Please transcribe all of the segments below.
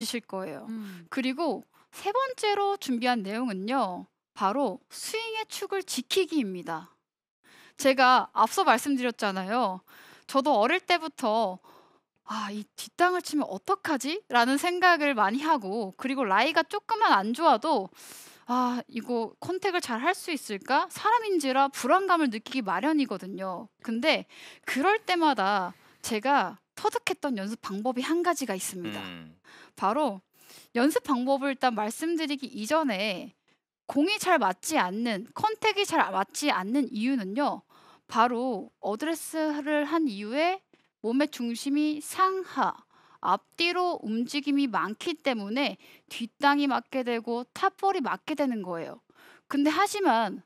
주실 거예요. 음. 그리고 세 번째로 준비한 내용은요. 바로 스윙의 축을 지키기입니다. 제가 앞서 말씀드렸잖아요. 저도 어릴 때부터 아, 이 뒷땅을 치면 어떡하지? 라는 생각을 많이 하고, 그리고 라이가 조금만 안 좋아도, 아, 이거 컨택을 잘 할 수 있을까? 사람인지라 불안감을 느끼기 마련이거든요. 근데 그럴 때마다 제가 터득했던 연습 방법이 한 가지가 있습니다. 음. 바로 연습 방법을 일단 말씀드리기 이전에 공이 잘 맞지 않는 컨택이 잘 맞지 않는 이유는요. 바로 어드레스를 한 이후에 몸의 중심이 상하 앞뒤로 움직임이 많기 때문에 뒷땅이 맞게 되고 탑볼이 맞게 되는 거예요. 근데 하지만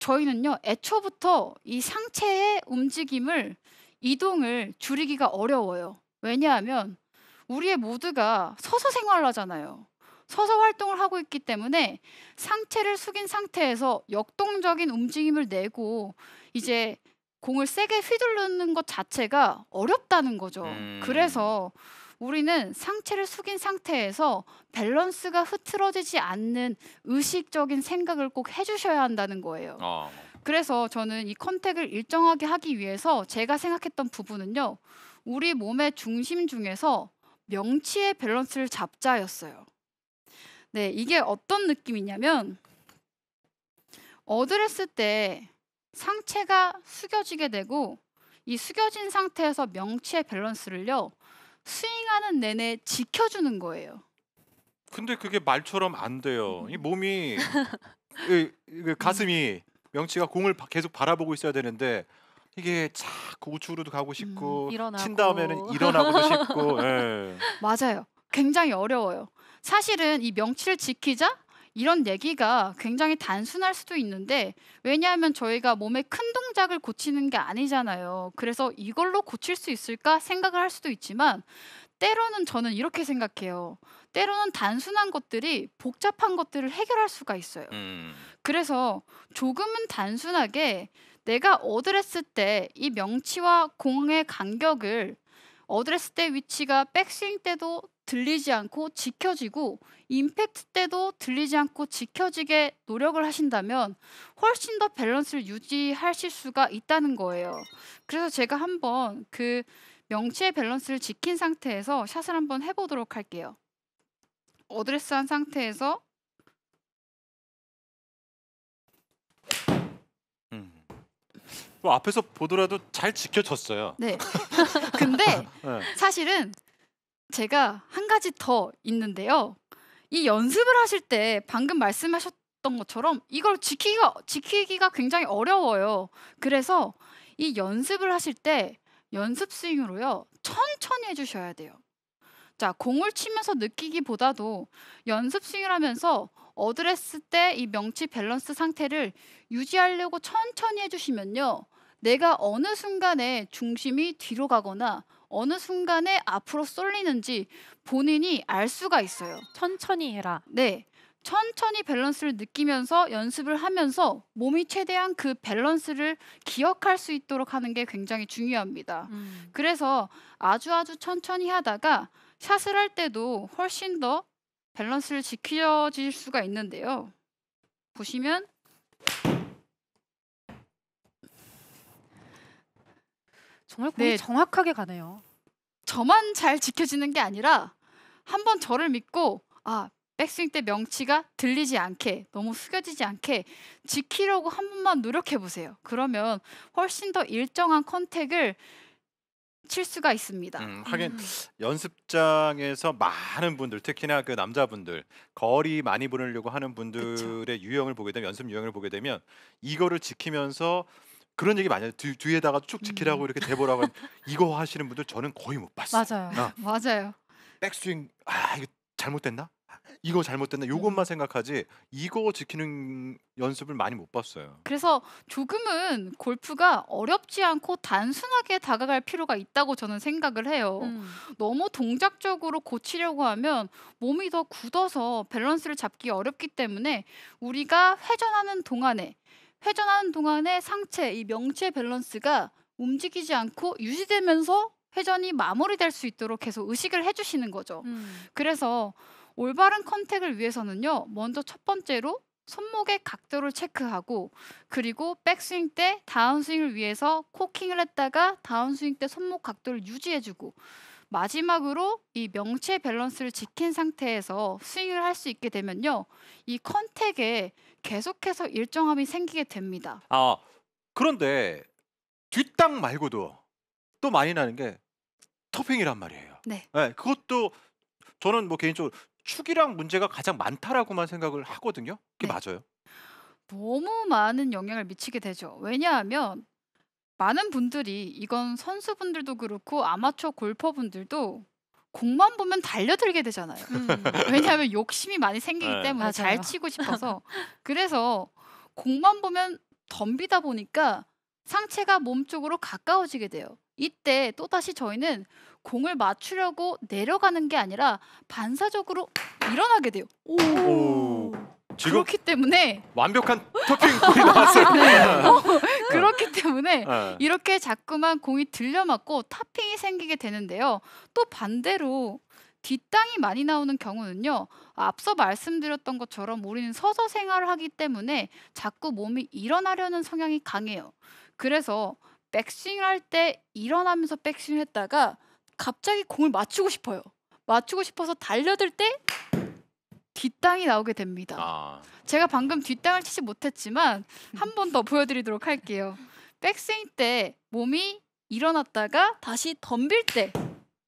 저희는요 애초부터 이 상체의 움직임을 이동을 줄이기가 어려워요. 왜냐하면 우리의 모두가 서서 생활하잖아요. 서서 활동을 하고 있기 때문에 상체를 숙인 상태에서 역동적인 움직임을 내고 이제 공을 세게 휘두르는 것 자체가 어렵다는 거죠. 음. 그래서 우리는 상체를 숙인 상태에서 밸런스가 흐트러지지 않는 의식적인 생각을 꼭 해주셔야 한다는 거예요. 어. 그래서 저는 이 컨택을 일정하게 하기 위해서 제가 생각했던 부분은요. 우리 몸의 중심 중에서 명치의 밸런스를 잡자였어요. 네, 이게 어떤 느낌이냐면 어드레스 때 상체가 숙여지게 되고 이 숙여진 상태에서 명치의 밸런스를요. 스윙하는 내내 지켜주는 거예요. 근데 그게 말처럼 안 돼요. 이 몸이 이, 이, 가슴이 명치가 공을 계속 바라보고 있어야 되는데 이게 자꾸 우측으로도 가고 싶고 음, 친 다음에는 일어나고도 싶고 예. 맞아요. 굉장히 어려워요. 사실은 이 명치를 지키자 이런 얘기가 굉장히 단순할 수도 있는데 왜냐하면 저희가 몸에큰 동작을 고치는 게 아니잖아요. 그래서 이걸로 고칠 수 있을까 생각을 할 수도 있지만 때로는 저는 이렇게 생각해요. 때로는 단순한 것들이 복잡한 것들을 해결할 수가 있어요. 음. 그래서 조금은 단순하게 내가 어드레스 때 이 명치와 공의 간격을 어드레스 때 위치가 백스윙 때도 들리지 않고 지켜지고 임팩트 때도 들리지 않고 지켜지게 노력을 하신다면 훨씬 더 밸런스를 유지하실 수가 있다는 거예요. 그래서 제가 한번 그 명치의 밸런스를 지킨 상태에서 샷을 한번 해보도록 할게요. 어드레스한 상태에서 음. 뭐 앞에서 보더라도 잘 지켜졌어요. 네. 근데 네. 사실은 제가 한 가지 더 있는데요. 이 연습을 하실 때 방금 말씀하셨던 것처럼 이걸 지키기가, 지키기가 굉장히 어려워요. 그래서 이 연습을 하실 때 연습 스윙으로요. 천천히 해주셔야 돼요. 자, 공을 치면서 느끼기보다도 연습 스윙을 하면서 어드레스 때 이 명치 밸런스 상태를 유지하려고 천천히 해주시면요. 내가 어느 순간에 중심이 뒤로 가거나 어느 순간에 앞으로 쏠리는지 본인이 알 수가 있어요. 천천히 해라. 네. 천천히 밸런스를 느끼면서 연습을 하면서 몸이 최대한 그 밸런스를 기억할 수 있도록 하는 게 굉장히 중요합니다. 음. 그래서 아주 아주 천천히 하다가 샷을 할 때도 훨씬 더 밸런스를 지켜질 수가 있는데요. 보시면 정말 거의 네. 정확하게 가네요. 저만 잘 지켜지는 게 아니라 한 번 저를 믿고 아 백스윙 때 명치가 들리지 않게 너무 숙여지지 않게 지키려고 한 번만 노력해 보세요. 그러면 훨씬 더 일정한 컨택을 칠 수가 있습니다. 음, 하긴 음. 연습장에서 많은 분들, 특히나 그 남자분들 거리 많이 보내려고 하는 분들의 그쵸. 유형을 보게 되면 연습 유형을 보게 되면 이거를 지키면서 그런 얘기 많이 해요. 뒤, 뒤에다가 쭉 음. 지키라고 음. 이렇게 대보라고 이거 하시는 분들 저는 거의 못 봤어요. 맞아요. 어. 맞아요. 백스윙 아 이거 잘못됐나? 아, 이거 잘못됐나? 요것만 생각하지 이거 지키는 연습을 많이 못 봤어요. 그래서 조금은 골프가 어렵지 않고 단순하게 다가갈 필요가 있다고 저는 생각을 해요. 음. 너무 동작적으로 고치려고 하면 몸이 더 굳어서 밸런스를 잡기 어렵기 때문에 우리가 회전하는 동안에 회전하는 동안에 상체, 이 명치의 밸런스가 움직이지 않고 유지되면서 회전이 마무리될 수 있도록 계속 의식을 해주시는 거죠. 음. 그래서 올바른 컨택을 위해서는요, 먼저 첫 번째로 손목의 각도를 체크하고 그리고 백스윙 때 다운스윙을 위해서 코킹을 했다가 다운스윙 때 손목 각도를 유지해주고 마지막으로 이 명체 밸런스를 지킨 상태에서 스윙을 할 수 있게 되면요. 이 컨택에 계속해서 일정함이 생기게 됩니다. 아 그런데 뒷땅 말고도 또 많이 나는 게 터핑이란 말이에요. 네. 네 그것도 저는 뭐 개인적으로 축이랑 문제가 가장 많다라고만 생각을 하거든요. 그게 네. 맞아요? 너무 많은 영향을 미치게 되죠. 왜냐하면 많은 분들이 이건 선수분들도 그렇고 아마추어 골퍼분들도 공만 보면 달려들게 되잖아요. 음. 왜냐하면 욕심이 많이 생기기 네. 때문에 맞아요. 잘 치고 싶어서 그래서 공만 보면 덤비다 보니까 상체가 몸 쪽으로 가까워지게 돼요. 이때 또다시 저희는 공을 맞추려고 내려가는 게 아니라 반사적으로 일어나게 돼요. 오. 오. 그렇기 때문에 완벽한 터핑이 나왔어요. 네. 네. 어, 그렇기 때문에 네. 이렇게 자꾸만 공이 들려맞고 타핑이 생기게 되는데요. 또 반대로 뒷땅이 많이 나오는 경우는요. 앞서 말씀드렸던 것처럼 우리는 서서 생활을 하기 때문에 자꾸 몸이 일어나려는 성향이 강해요. 그래서 백싱을할 때 일어나면서 백싱윙 했다가 갑자기 공을 맞추고 싶어요. 맞추고 싶어서 달려들 때 뒷땅이 나오게 됩니다. 아. 제가 방금 뒷땅을 치지 못했지만 한 번 더 보여드리도록 할게요. 백스윙 때 몸이 일어났다가 다시 덤빌 때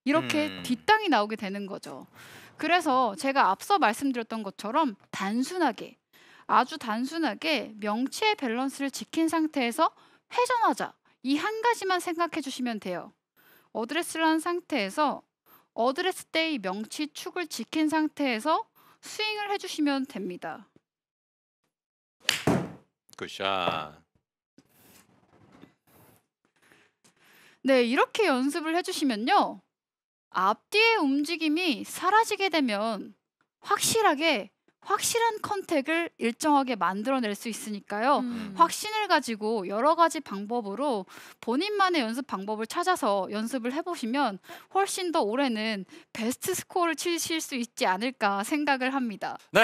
이렇게 음. 뒷땅이 나오게 되는 거죠. 그래서 제가 앞서 말씀드렸던 것처럼 단순하게 아주 단순하게 명치의 밸런스를 지킨 상태에서 회전하자 이 한 가지만 생각해 주시면 돼요. 어드레스를 한 상태에서 어드레스 때의 명치 축을 지킨 상태에서 스윙을 해주시면 됩니다. 굿샷. 네, 이렇게 연습을 해주시면요. 앞뒤의 움직임이 사라지게 되면 확실하게 확실한 컨택을 일정하게 만들어낼 수 있으니까요. 음. 확신을 가지고 여러 가지 방법으로 본인만의 연습 방법을 찾아서 연습을 해보시면 훨씬 더 올해는 베스트 스코어를 치실 수 있지 않을까 생각을 합니다. 네.